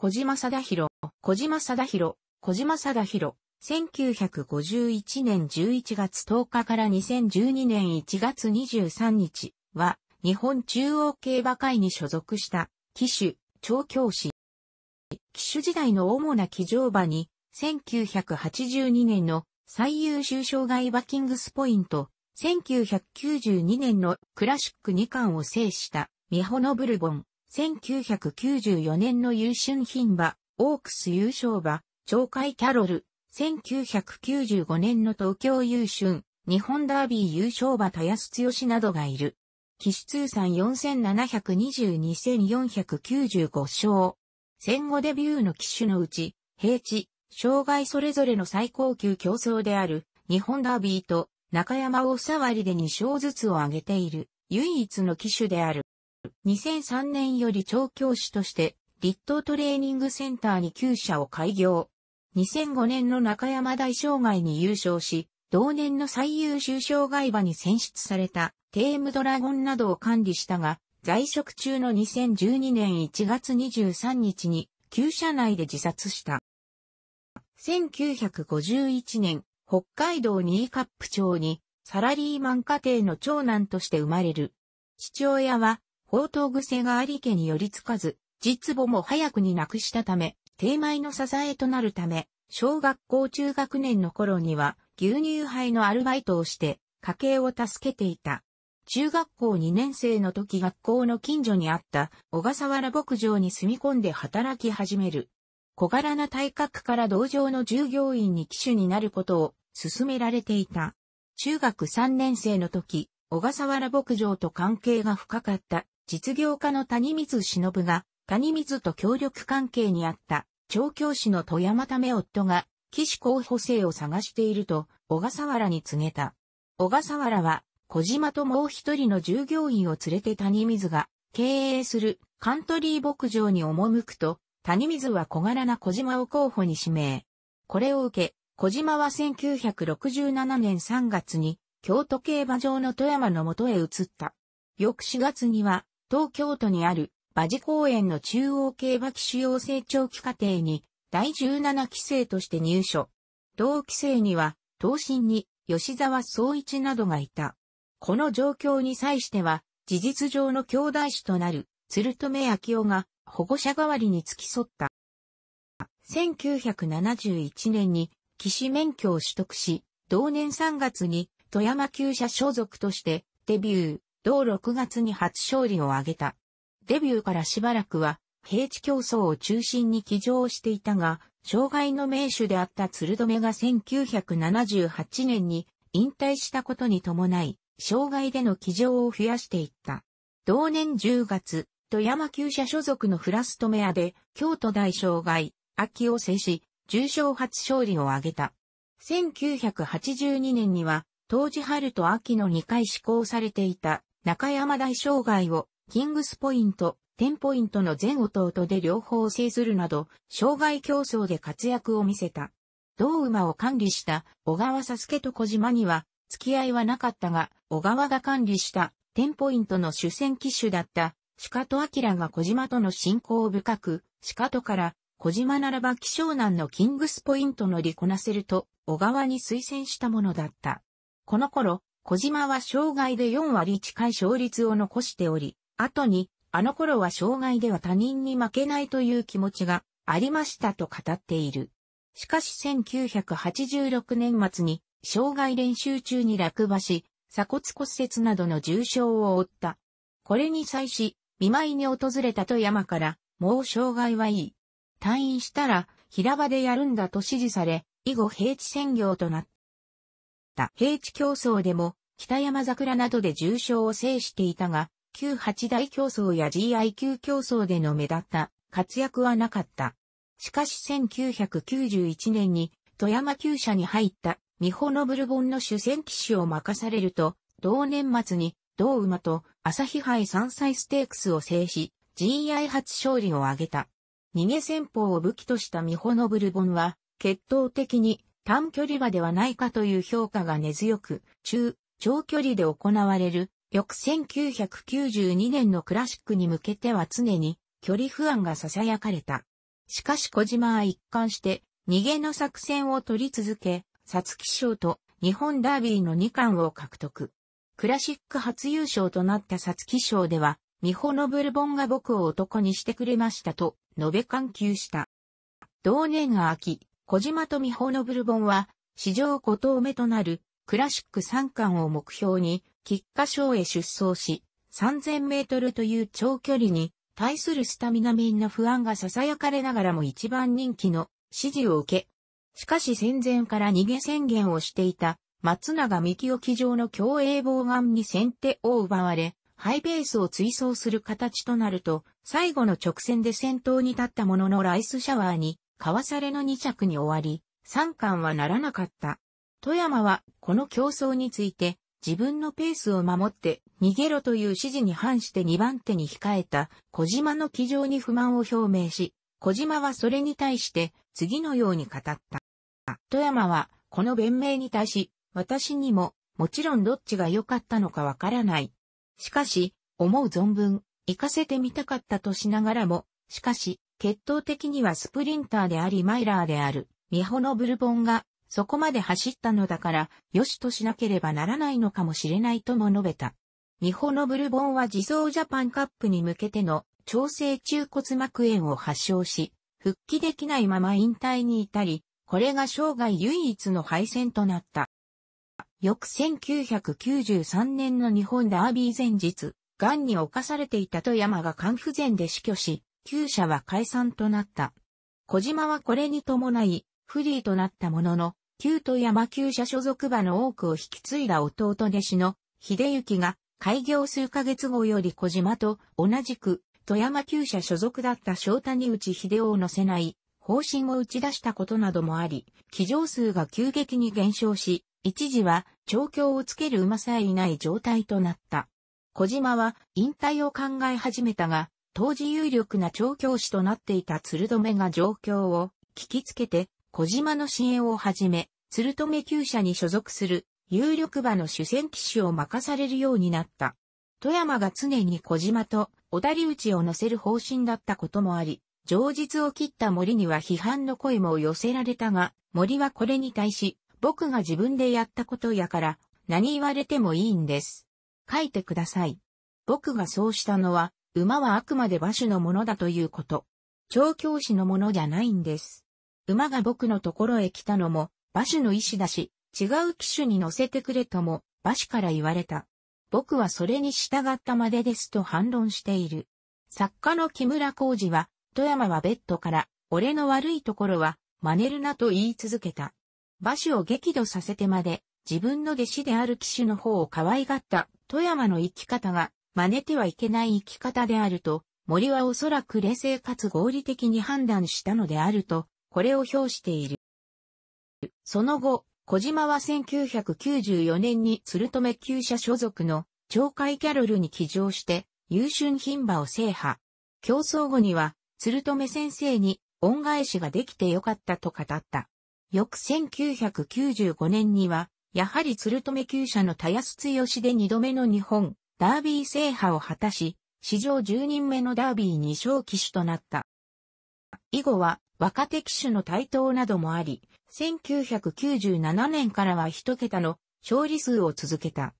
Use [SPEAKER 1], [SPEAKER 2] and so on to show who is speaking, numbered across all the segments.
[SPEAKER 1] 小島貞弘、小島貞弘、小島貞弘、1951年11月10日から2012年1月23日は、日本中央競馬会に所属した、騎手、調教師。騎手時代の主な騎乗馬に、1982年の最優秀障害馬キングスポイント、1992年のクラシック2冠を制した、ミホノブルボン、1994年の優春品馬、オークス優勝馬、鳥海キャロル、1995年の東京優春、日本ダービー優勝馬田安強などがいる。騎手通算4722,495勝。戦後デビューの騎手のうち、平地、障害それぞれの最高級競争である、日本ダービーと中山大沢りで2勝ずつを挙げている、唯一の騎手である。2003年より調教師として、立東トレーニングセンターに厩舎を開業。2005年の中山大障害に優勝し、同年の最優秀障害馬に選出されたテームドラゴンなどを管理したが、在職中の2012年1月23日に、厩舎内で自殺した。1951年、北海道ニーカップ町に、サラリーマン家庭の長男として生まれる。父親は、宝刀癖があり家に寄りつかず、実母も早くに亡くしたため、定米の支えとなるため、小学校中学年の頃には、牛乳杯のアルバイトをして、家計を助けていた。中学校2年生の時学校の近所にあった小笠原牧場に住み込んで働き始める。小柄な体格から同場の従業員に機種になることを勧められていた。中学3年生の時、小笠原牧場と関係が深かった実業家の谷水忍が、谷水と協力関係にあった、調教師の富山ため夫が、岸候補生を探していると、小笠原に告げた。小笠原は、小島ともう一人の従業員を連れて谷水が、経営するカントリー牧場に赴くと、谷水は小柄な小島を候補に指名。これを受け、小島は1967年3月に、京都競馬場の富山の元へ移った。翌4月には、東京都にある馬事公園の中央競馬騎手養成長期課程に第17期生として入所。同期生には、東進に吉沢総一などがいた。この状況に際しては、事実上の兄弟子となる鶴留明夫が保護者代わりに付き添った。1971年に騎士免許を取得し、同年3月に富山旧社所属としてデビュー。同6月に初勝利を挙げた。デビューからしばらくは、平地競争を中心に騎乗していたが、障害の名手であった鶴留が1978年に引退したことに伴い、障害での騎乗を増やしていった。同年10月、富山急車所属のフラストメアで、京都大障害、秋を制し、重賞初勝利を挙げた。1982年には、当時春と秋の2回施行されていた中山大障害を、キングスポイント、テンポイントの全弟で両方制するなど、障害競争で活躍を見せた。同馬を管理した小川佐助と小島には付き合いはなかったが、小川が管理したテンポイントの主戦機種だった鹿と明が小島との親交深く、鹿とから小島ならば希少難のキングスポイントのりこなせると小川に推薦したものだった。この頃、小島は障害で4割近い勝率を残しており、後に、あの頃は障害では他人に負けないという気持ちがありましたと語っている。しかし1986年末に、障害練習中に落馬し、鎖骨骨折などの重傷を負った。これに際し、見舞いに訪れた富山から、もう障害はいい。退院したら、平場でやるんだと指示され、以後平地専業となった。平地競争でも、北山桜などで重賞を制していたが、旧八大競争や GIQ 競争での目立った活躍はなかった。しかし1991年に富山厩舎に入った三穂のブルボンの主戦騎手を任されると、同年末に同馬と朝日杯山菜ステークスを制し、GI 初勝利を挙げた。逃げ戦法を武器とした三穂のブルボンは、決闘的に短距離馬ではないかという評価が根強く、中、長距離で行われる、翌1992年のクラシックに向けては常に距離不安が囁かれた。しかし小島は一貫して逃げの作戦を取り続け、サツキ賞と日本ダービーの2冠を獲得。クラシック初優勝となったサツキ賞では、ミホノブルボンが僕を男にしてくれましたと、述べ喚急した。同年秋、小島とミホノブルボンは、史上5頭目となるクラシック3冠を目標に、菊花賞へ出走し、3000メートルという長距離に、対するスタミナ民の不安が囁かれながらも一番人気の支持を受け、しかし戦前から逃げ宣言をしていた松永幹雄騎乗の競泳望岸に先手を奪われ、ハイペースを追走する形となると、最後の直線で先頭に立ったもののライスシャワーに、かわされの2着に終わり、3冠はならなかった。富山はこの競争について自分のペースを守って逃げろという指示に反して2番手に控えた小島の騎乗に不満を表明し、小島はそれに対して次のように語った。富山はこの弁明に対し、私にももちろんどっちが良かったのかわからない。しかし、思う存分、行かせてみたかったとしながらも、しかし、決闘的にはスプリンターでありマイラーである、ミホのブルボンがそこまで走ったのだから、よしとしなければならないのかもしれないとも述べた。日本のブルボンは自走ジャパンカップに向けての調整中骨膜炎を発症し、復帰できないまま引退に至り、これが生涯唯一の敗戦となった。翌1993年の日本ダービー前日、癌に侵されていた富山が肝不全で死去し、旧社は解散となった。小島はこれに伴い、フリーとなったものの、旧都山旧社所属馬の多くを引き継いだ弟弟子の秀行が開業数ヶ月後より小島と同じく富山旧社所属だった正谷内秀夫を乗せない方針を打ち出したことなどもあり、騎乗数が急激に減少し、一時は調教をつける馬さえいない状態となった。小島は引退を考え始めたが、当時有力な調教師となっていた鶴留が状況を聞きつけて小島の支援をはじめ、鶴留厩舎に所属する有力馬の主戦騎手を任されるようになった。富山が常に小島と小谷内を乗せる方針だったこともあり、上実を切った森には批判の声も寄せられたが、森はこれに対し、僕が自分でやったことやから、何言われてもいいんです。書いてください。僕がそうしたのは、馬はあくまで馬主のものだということ。調教師のものじゃないんです。馬が僕のところへ来たのも、馬主の意思だし、違う機種に乗せてくれとも、馬主から言われた。僕はそれに従ったまでですと反論している。作家の木村浩二は、富山はベッドから、俺の悪いところは、真似るなと言い続けた。馬主を激怒させてまで、自分の弟子である騎手の方を可愛がった富山の生き方が真似てはいけない生き方であると、森はおそらく冷静かつ合理的に判断したのであるとこれを表している。その後、小島は1994年に鶴留旧社所属の鳥海キャロルに起乗して優秀牝馬を制覇。競争後には鶴留先生に恩返しができてよかったと語った。翌1995年には、やはり鶴留旧社の田安強で2度目の日本、ダービー制覇を果たし、史上10人目のダービー2勝騎手となった。以後は、若手機種の台頭などもあり、1997年からは一桁の勝利数を続けた。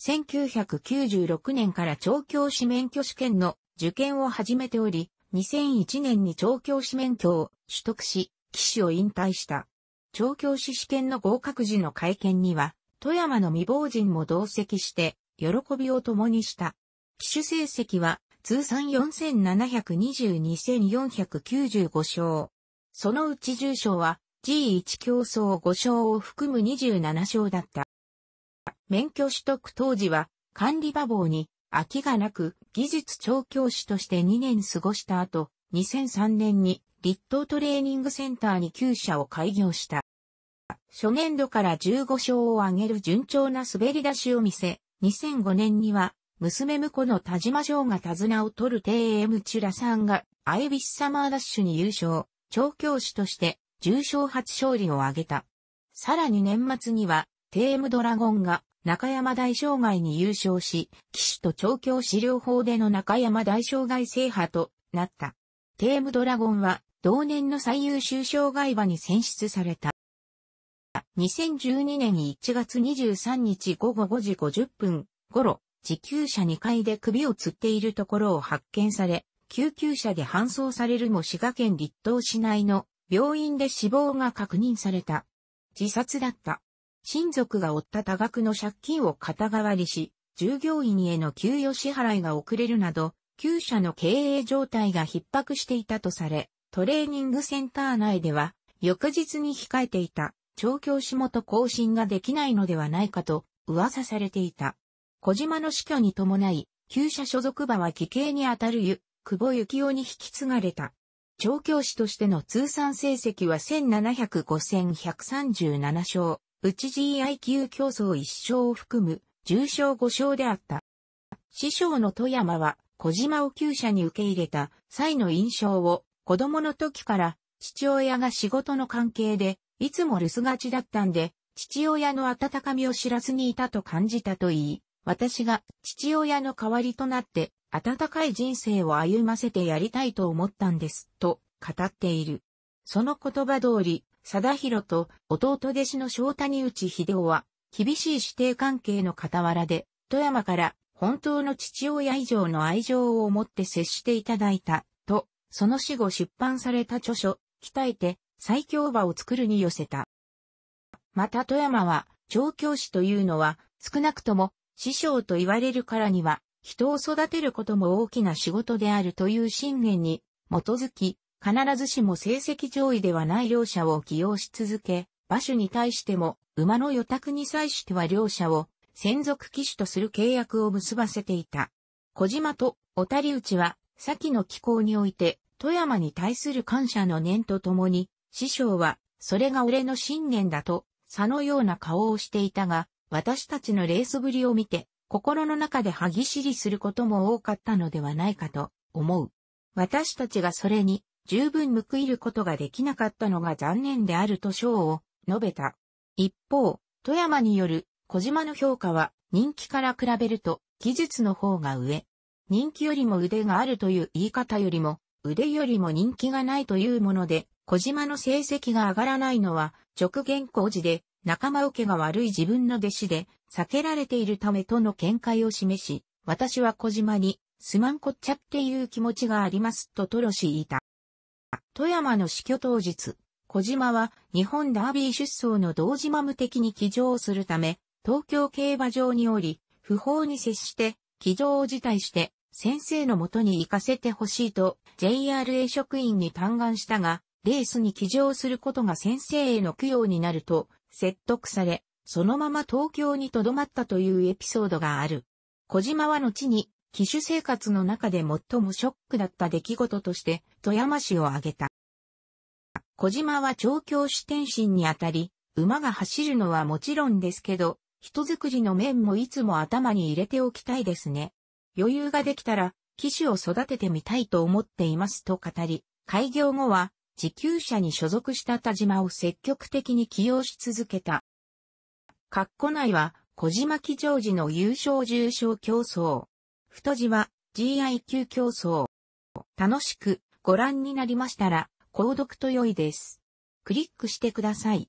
[SPEAKER 1] 1996年から調教師免許試験の受験を始めており、2001年に調教師免許を取得し、騎手を引退した。調教師試験の合格時の会見には、富山の未亡人も同席して、喜びを共にした。騎手成績は、通算4722,495勝。そのうち重賞は G1 競争5勝を含む27勝だった。免許取得当時は管理馬房に空きがなく技術調教師として2年過ごした後、2003年に立東トレーニングセンターに旧社を開業した。初年度から15勝を挙げる順調な滑り出しを見せ、2005年には娘婿の田島城が手綱を取る TM チュラさんがアイビスサマーダッシュに優勝。調教師として重賞初勝利を挙げた。さらに年末には、テームドラゴンが中山大障害に優勝し、騎手と調教師両方での中山大障害制覇となった。テームドラゴンは同年の最優秀障害馬に選出された。2012年1月23日午後5時50分頃、自給車2階で首を吊っているところを発見され、救急車で搬送されるも滋賀県立東市内の病院で死亡が確認された。自殺だった。親族が負った多額の借金を肩代わりし、従業員への給与支払いが遅れるなど、旧社の経営状態が逼迫していたとされ、トレーニングセンター内では、翌日に控えていた、調教師元更新ができないのではないかと、噂されていた。小島の死去に伴い、旧社所属馬は奇形にあたるゆ、久保幸雄に引き継がれた。調教師としての通算成績は1705戦137勝、うち GI 級競争1勝を含む重賞5勝であった。師匠の富山は小島を旧社に受け入れた際の印象を子供の時から父親が仕事の関係でいつも留守がちだったんで父親の温かみを知らずにいたと感じたといい、私が父親の代わりとなって温かい人生を歩ませてやりたいと思ったんです、と語っている。その言葉通り、貞弘と弟弟子の正谷内秀夫は、厳しい師弟関係の傍らで、富山から本当の父親以上の愛情を持って接していただいた、と、その死後出版された著書、鍛えて最強馬を作るに寄せた。また富山は、調教師というのは、少なくとも師匠と言われるからには、人を育てることも大きな仕事であるという信念に基づき、必ずしも成績上位ではない両者を起用し続け、馬主に対しても馬の予託に際しては両者を専属騎手とする契約を結ばせていた。小島と小谷内は、先の気候において、富山に対する感謝の念とともに、師匠は、それが俺の信念だと、そのような顔をしていたが、私たちのレースぶりを見て、心の中で歯ぎしりすることも多かったのではないかと思う。私たちがそれに十分報いることができなかったのが残念であると賞を述べた。一方、富山による小島の評価は人気から比べると技術の方が上。人気よりも腕があるという言い方よりも腕よりも人気がないというもので、小島の成績が上がらないのは直言工事で仲間受けが悪い自分の弟子で、避けられているためとの見解を示し、私は小島に、すまんこっちゃっていう気持ちがありますとトロシ言いた。富山の死去当日、小島は日本ダービー出走の同島無敵に騎乗するため、東京競馬場におり、不法に接して、騎乗を辞退して、先生のもとに行かせてほしいと JRA 職員に嘆願したが、レースに騎乗することが先生への供養になると、説得され、そのまま東京に留まったというエピソードがある。小島は後に、騎手生活の中で最もショックだった出来事として、富山市を挙げた。小島は調教師転身にあたり、馬が走るのはもちろんですけど、人づくりの面もいつも頭に入れておきたいですね。余裕ができたら、騎手を育ててみたいと思っていますと語り、開業後は、自給者に所属した田島を積極的に起用し続けた。括弧内は、小島基調時の優勝重賞競争。太字は、GIQ 競争。楽しくご覧になりましたら、購読と良いです。クリックしてください。